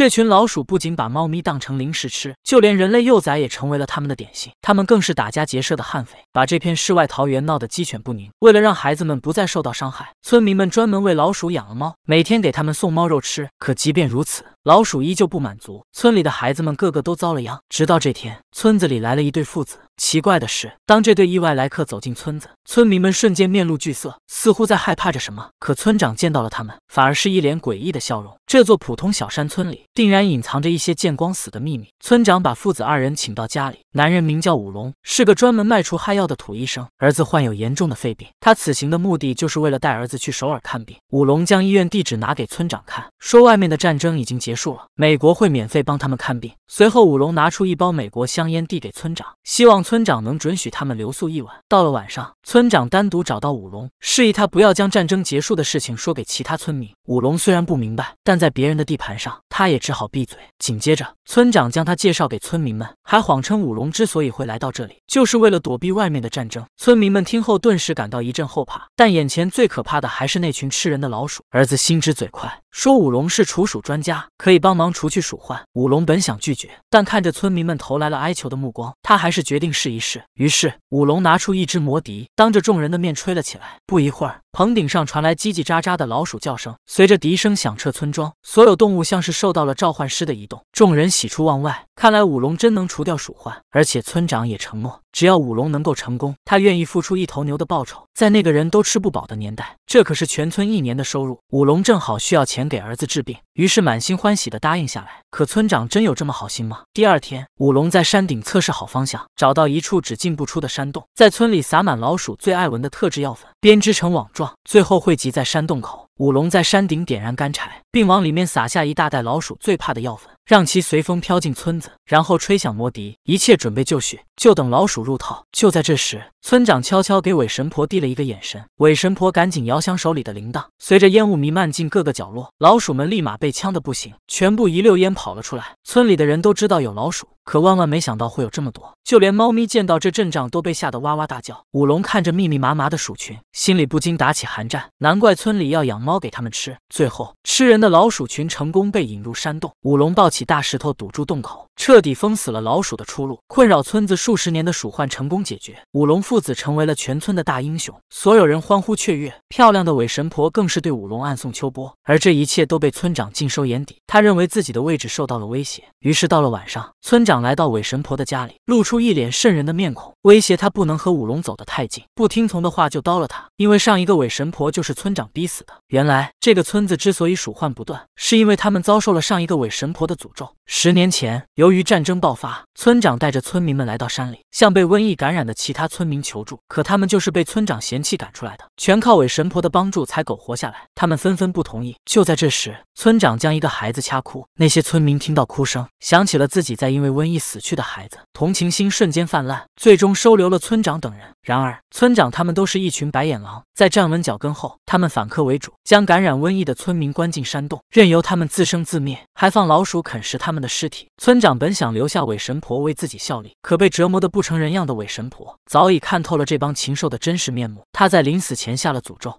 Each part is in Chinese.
这群老鼠不仅把猫咪当成零食吃，就连人类幼崽也成为了他们的点心。他们更是打家劫舍的悍匪，把这片世外桃源闹得鸡犬不宁。为了让孩子们不再受到伤害，村民们专门为老鼠养了猫，每天给他们送猫肉吃。可即便如此，老鼠依旧不满足，村里的孩子们个个都遭了殃。直到这天，村子里来了一对父子。奇怪的是，当这对意外来客走进村子，村民们瞬间面露惧色，似乎在害怕着什么。可村长见到了他们，反而是一脸诡异的笑容。这座普通小山村里，定然隐藏着一些见光死的秘密。村长把父子二人请到家里，男人名叫武龙，是个专门卖除害药的土医生，儿子患有严重的肺病，他此行的目的就是为了带儿子去首尔看病。武龙将医院地址拿给村长看，说外面的战争已经结。结束了，美国会免费帮他们看病。随后，武龙拿出一包美国香烟递给村长，希望村长能准许他们留宿一晚。到了晚上，村长单独找到武龙，示意他不要将战争结束的事情说给其他村民。武龙虽然不明白，但在别人的地盘上。他也只好闭嘴。紧接着，村长将他介绍给村民们，还谎称武龙之所以会来到这里，就是为了躲避外面的战争。村民们听后顿时感到一阵后怕，但眼前最可怕的还是那群吃人的老鼠。儿子心直嘴快，说武龙是除鼠专家，可以帮忙除去鼠患。武龙本想拒绝，但看着村民们投来了哀求的目光，他还是决定试一试。于是，武龙拿出一只魔笛，当着众人的面吹了起来。不一会儿，棚顶上传来叽叽喳喳的老鼠叫声，随着笛声响彻村庄，所有动物像是受到了召唤师的移动，众人喜出望外。看来五龙真能除掉鼠患，而且村长也承诺，只要五龙能够成功，他愿意付出一头牛的报酬。在那个人都吃不饱的年代，这可是全村一年的收入。五龙正好需要钱给儿子治病，于是满心欢喜地答应下来。可村长真有这么好心吗？第二天，五龙在山顶测试好方向，找到一处只进不出的山洞，在村里撒满老鼠最爱闻的特制药粉，编织成网状，最后汇集在山洞口。五龙在山顶点燃干柴，并往里面撒下一大袋老鼠最怕的药粉。让其随风飘进村子，然后吹响魔笛，一切准备就绪，就等老鼠入套。就在这时。村长悄悄给伪神婆递了一个眼神，伪神婆赶紧摇响手里的铃铛，随着烟雾弥漫进各个角落，老鼠们立马被呛得不行，全部一溜烟跑了出来。村里的人都知道有老鼠，可万万没想到会有这么多，就连猫咪见到这阵仗都被吓得哇哇大叫。五龙看着密密麻麻的鼠群，心里不禁打起寒战，难怪村里要养猫给他们吃。最后，吃人的老鼠群成功被引入山洞，五龙抱起大石头堵住洞口，彻底封死了老鼠的出路。困扰村子数十年的鼠患成功解决，五龙。父子成为了全村的大英雄，所有人欢呼雀跃。漂亮的伪神婆更是对五龙暗送秋波，而这一切都被村长尽收眼底。他认为自己的位置受到了威胁，于是到了晚上，村长来到伪神婆的家里，露出一脸渗人的面孔。威胁他不能和舞龙走得太近，不听从的话就刀了他。因为上一个伪神婆就是村长逼死的。原来这个村子之所以鼠患不断，是因为他们遭受了上一个伪神婆的诅咒。十年前，由于战争爆发，村长带着村民们来到山里，向被瘟疫感染的其他村民求助，可他们就是被村长嫌弃赶出来的，全靠伪神婆的帮助才苟活下来。他们纷纷不同意。就在这时，村长将一个孩子掐哭，那些村民听到哭声，想起了自己在因为瘟疫死去的孩子，同情心瞬间泛滥，最终。收留了村长等人，然而村长他们都是一群白眼狼。在站稳脚跟后，他们反客为主，将感染瘟疫的村民关进山洞，任由他们自生自灭，还放老鼠啃食他们的尸体。村长本想留下伪神婆为自己效力，可被折磨的不成人样的伪神婆早已看透了这帮禽兽的真实面目。他在临死前下了诅咒。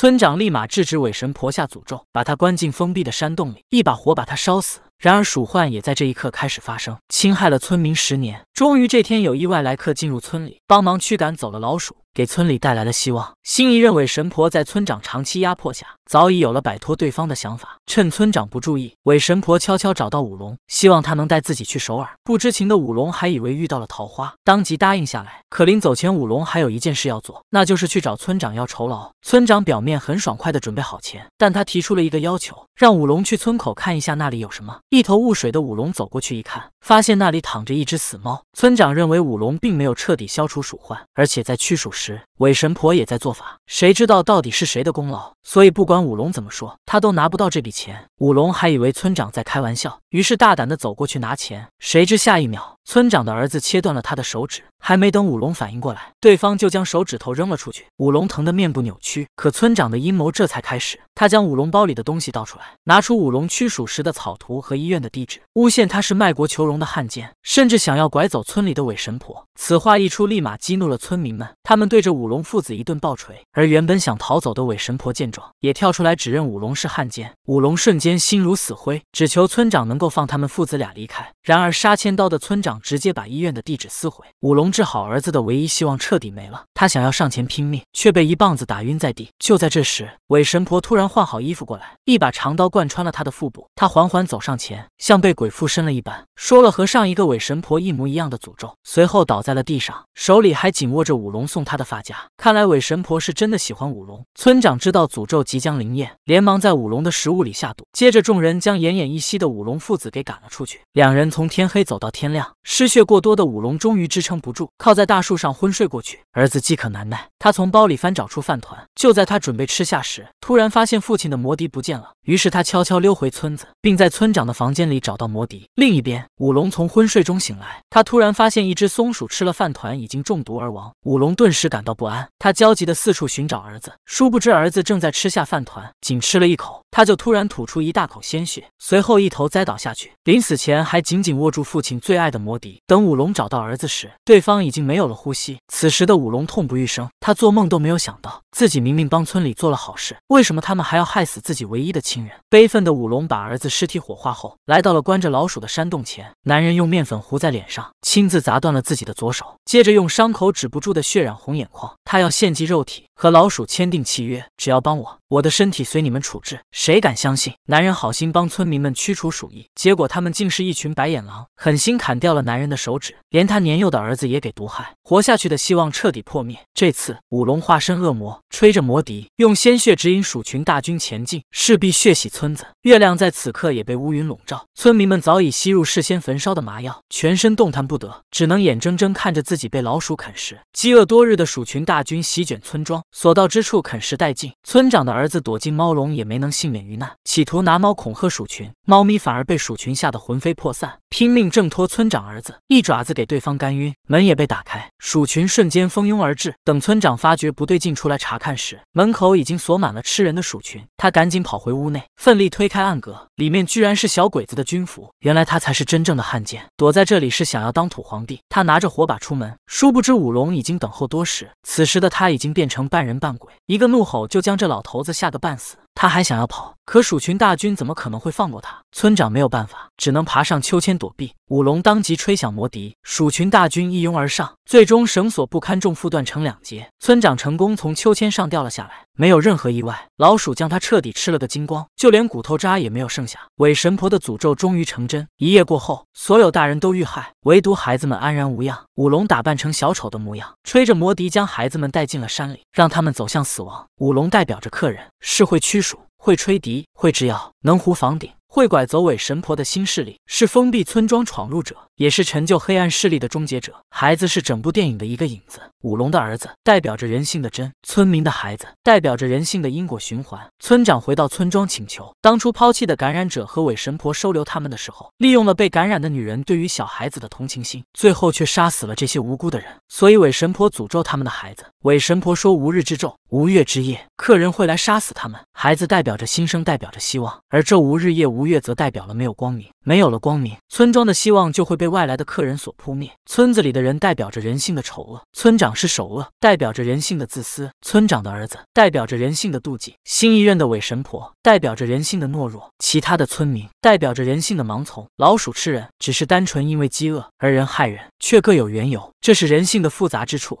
村长立马制止伪神婆下诅咒，把她关进封闭的山洞里，一把火把她烧死。然而鼠患也在这一刻开始发生，侵害了村民十年。终于这天有意外来客进入村里，帮忙驱赶走了老鼠。给村里带来了希望。新一任为神婆在村长长期压迫下，早已有了摆脱对方的想法。趁村长不注意，伪神婆悄悄找到武龙，希望他能带自己去首尔。不知情的武龙还以为遇到了桃花，当即答应下来。可临走前，武龙还有一件事要做，那就是去找村长要酬劳。村长表面很爽快的准备好钱，但他提出了一个要求，让武龙去村口看一下那里有什么。一头雾水的武龙走过去一看。发现那里躺着一只死猫，村长认为五龙并没有彻底消除鼠患，而且在驱鼠时，伪神婆也在做法，谁知道到底是谁的功劳？所以不管五龙怎么说，他都拿不到这笔钱。五龙还以为村长在开玩笑，于是大胆的走过去拿钱，谁知下一秒。村长的儿子切断了他的手指，还没等五龙反应过来，对方就将手指头扔了出去。五龙疼得面部扭曲，可村长的阴谋这才开始。他将五龙包里的东西倒出来，拿出五龙驱鼠时的草图和医院的地址，诬陷他是卖国求荣的汉奸，甚至想要拐走村里的伪神婆。此话一出，立马激怒了村民们，他们对着五龙父子一顿暴锤。而原本想逃走的伪神婆见状，也跳出来指认五龙是汉奸。五龙瞬间心如死灰，只求村长能够放他们父子俩离开。然而杀千刀的村长。直接把医院的地址撕毁，五龙治好儿子的唯一希望彻底没了。他想要上前拼命，却被一棒子打晕在地。就在这时，伪神婆突然换好衣服过来，一把长刀贯穿了他的腹部。他缓缓走上前，像被鬼附身了一般，说了和上一个伪神婆一模一样的诅咒，随后倒在了地上，手里还紧握着五龙送他的发夹。看来伪神婆是真的喜欢五龙。村长知道诅咒即将灵验，连忙在五龙的食物里下毒。接着，众人将奄奄一息的五龙父子给赶了出去。两人从天黑走到天亮。失血过多的武龙终于支撑不住，靠在大树上昏睡过去。儿子饥渴难耐，他从包里翻找出饭团，就在他准备吃下时，突然发现父亲的魔笛不见了。于是他悄悄溜回村子，并在村长的房间里找到魔笛。另一边，武龙从昏睡中醒来，他突然发现一只松鼠吃了饭团，已经中毒而亡。武龙顿时感到不安，他焦急地四处寻找儿子，殊不知儿子正在吃下饭团，仅吃了一口，他就突然吐出一大口鲜血，随后一头栽倒下去，临死前还紧紧握住父亲最爱的魔。魔笛。等五龙找到儿子时，对方已经没有了呼吸。此时的五龙痛不欲生，他做梦都没有想到，自己明明帮村里做了好事，为什么他们还要害死自己唯一的亲人？悲愤的五龙把儿子尸体火化后，来到了关着老鼠的山洞前。男人用面粉糊在脸上，亲自砸断了自己的左手，接着用伤口止不住的血染红眼眶。他要献祭肉体。和老鼠签订契约，只要帮我，我的身体随你们处置。谁敢相信？男人好心帮村民们驱除鼠疫，结果他们竟是一群白眼狼，狠心砍掉了男人的手指，连他年幼的儿子也给毒害，活下去的希望彻底破灭。这次五龙化身恶魔，吹着魔笛，用鲜血指引鼠群大军前进，势必血洗村子。月亮在此刻也被乌云笼罩，村民们早已吸入事先焚烧的麻药，全身动弹不得，只能眼睁睁看着自己被老鼠啃食。饥饿多日的鼠群大军席卷村庄。所到之处啃食殆尽，村长的儿子躲进猫笼也没能幸免于难，企图拿猫恐吓鼠群，猫咪反而被鼠群吓得魂飞魄散，拼命挣脱。村长儿子一爪子给对方干晕，门也被打开，鼠群瞬间蜂拥而至。等村长发觉不对劲出来查看时，门口已经锁满了吃人的鼠群。他赶紧跑回屋内，奋力推开暗格，里面居然是小鬼子的军服。原来他才是真正的汉奸，躲在这里是想要当土皇帝。他拿着火把出门，殊不知五龙已经等候多时。此时的他已经变成白。半人半鬼，一个怒吼就将这老头子吓个半死。他还想要跑，可鼠群大军怎么可能会放过他？村长没有办法，只能爬上秋千躲避。五龙当即吹响魔笛，鼠群大军一拥而上，最终绳索不堪重负断成两截，村长成功从秋千上掉了下来，没有任何意外，老鼠将他彻底吃了个精光，就连骨头渣也没有剩下。伪神婆的诅咒终于成真，一夜过后，所有大人都遇害，唯独孩子们安然无恙。五龙打扮成小丑的模样，吹着魔笛将孩子们带进了山里，让他们走向死亡。五龙代表着客人，是会驱。会吹笛，会制药，能糊房顶。会拐走伪神婆的新势力是封闭村庄闯入者，也是陈旧黑暗势力的终结者。孩子是整部电影的一个影子，五龙的儿子代表着人性的真，村民的孩子代表着人性的因果循环。村长回到村庄请求当初抛弃的感染者和伪神婆收留他们的时候，利用了被感染的女人对于小孩子的同情心，最后却杀死了这些无辜的人。所以伪神婆诅咒他们的孩子。伪神婆说无日之昼，无月之夜，客人会来杀死他们。孩子代表着新生，代表着希望，而这无日夜无。不越则代表了没有光明，没有了光明，村庄的希望就会被外来的客人所扑灭。村子里的人代表着人性的丑恶，村长是首恶，代表着人性的自私；村长的儿子代表着人性的妒忌，新一任的伪神婆代表着人性的懦弱，其他的村民代表着人性的盲从。老鼠吃人只是单纯因为饥饿，而人害人却各有缘由，这是人性的复杂之处。